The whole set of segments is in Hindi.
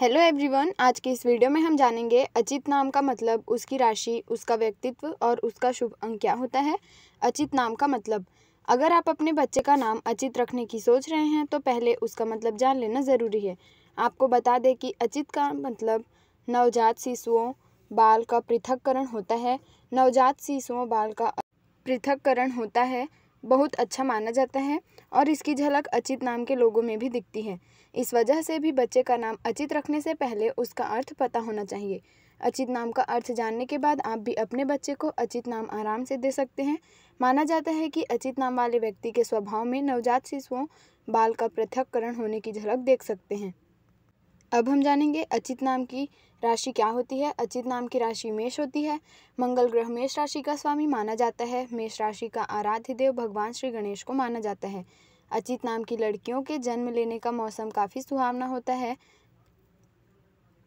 हेलो एवरीवन आज के इस वीडियो में हम जानेंगे अचित नाम का मतलब उसकी राशि उसका व्यक्तित्व और उसका शुभ अंक क्या होता है अचित नाम का मतलब अगर आप अपने बच्चे का नाम अचित रखने की सोच रहे हैं तो पहले उसका मतलब जान लेना ज़रूरी है आपको बता दें कि अचित का मतलब नवजात शिशुओं बाल का पृथककरण होता है नवजात शिशुओं बाल का पृथककरण होता है बहुत अच्छा माना जाता है और इसकी झलक अचित नाम के लोगों में भी दिखती है इस वजह से भी बच्चे का नाम अचित रखने से पहले उसका अर्थ पता होना चाहिए अचित नाम का अर्थ जानने के बाद आप भी अपने बच्चे को अचित नाम आराम से दे सकते हैं माना जाता है कि अचित नाम वाले व्यक्ति के स्वभाव में नवजात शिशुओं बाल का पृथककरण होने की झलक देख सकते हैं अब हम जानेंगे अचित नाम की राशि क्या होती है अचित नाम की राशि मेष होती है मंगल ग्रह मेष राशि का स्वामी माना जाता है मेष राशि का आराध्य देव भगवान श्री गणेश को माना जाता है अचित नाम की लड़कियों के जन्म लेने का मौसम काफ़ी सुहावना होता है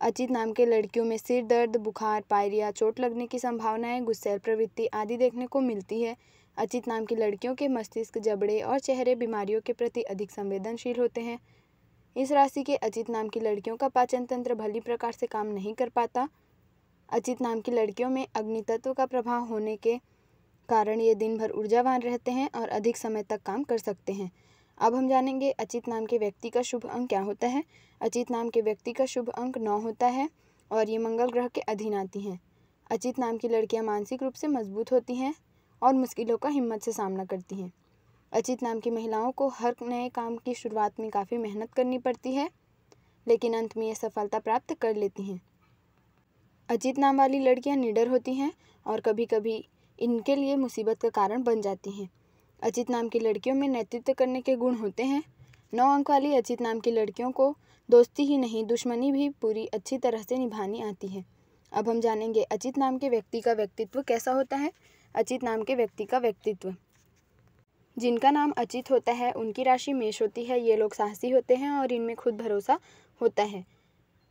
अचित नाम के लड़कियों में सिर दर्द बुखार पायरिया चोट लगने की संभावनाएं गुस्सैल प्रवृत्ति आदि देखने को मिलती है अचित नाम की लड़कियों के मस्तिष्क जबड़े और चेहरे बीमारियों के प्रति अधिक संवेदनशील होते हैं इस राशि के अजीत नाम की लड़कियों का पाचन तंत्र भली प्रकार से काम नहीं कर पाता अजीत नाम की लड़कियों में अग्नि तत्व का प्रभाव होने के कारण ये दिन भर ऊर्जावान रहते हैं और अधिक समय तक काम कर सकते हैं अब हम जानेंगे अचित नाम के व्यक्ति का शुभ अंक क्या होता है अचित नाम के व्यक्ति का शुभ अंक नौ होता है और ये मंगल ग्रह के अधीन आती हैं अचित नाम की लड़कियां मानसिक रूप से मजबूत होती हैं और मुश्किलों का हिम्मत से सामना करती हैं अचित नाम की महिलाओं को हर नए काम की शुरुआत में काफ़ी मेहनत करनी पड़ती है लेकिन अंत में ये सफलता प्राप्त कर लेती हैं अजीत नाम वाली लड़कियां निडर होती हैं और कभी कभी इनके लिए मुसीबत का कारण बन जाती हैं अजीत नाम की लड़कियों में नेतृत्व करने के गुण होते हैं नौ अंक वाली अजीत नाम की लड़कियों को दोस्ती ही नहीं दुश्मनी भी पूरी अच्छी तरह से निभानी आती है अब हम जानेंगे अजीत नाम के व्यक्ति का व्यक्तित्व कैसा होता है अजीत नाम के व्यक्ति का व्यक्तित्व जिनका नाम अचित होता है उनकी राशि मेष होती है ये लोग साहसी होते हैं और इनमें खुद भरोसा होता है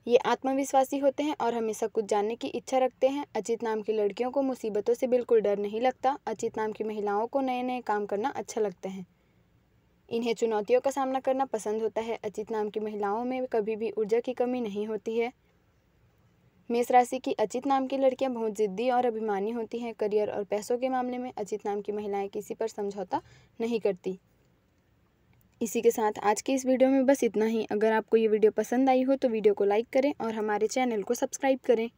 ये आत्मविश्वासी होते हैं और हमेशा कुछ जानने की इच्छा रखते हैं अचित नाम की लड़कियों को मुसीबतों से बिल्कुल डर नहीं लगता अचित नाम की महिलाओं को नए नए काम करना अच्छा लगता है इन्हें चुनौतियों का सामना करना पसंद होता है अचित नाम की महिलाओं में कभी भी ऊर्जा की कमी नहीं होती है मेष राशि की अचित नाम की लड़कियां बहुत ज़िद्दी और अभिमानी होती हैं करियर और पैसों के मामले में अचित नाम की महिलाएं किसी पर समझौता नहीं करती इसी के साथ आज की इस वीडियो में बस इतना ही अगर आपको ये वीडियो पसंद आई हो तो वीडियो को लाइक करें और हमारे चैनल को सब्सक्राइब करें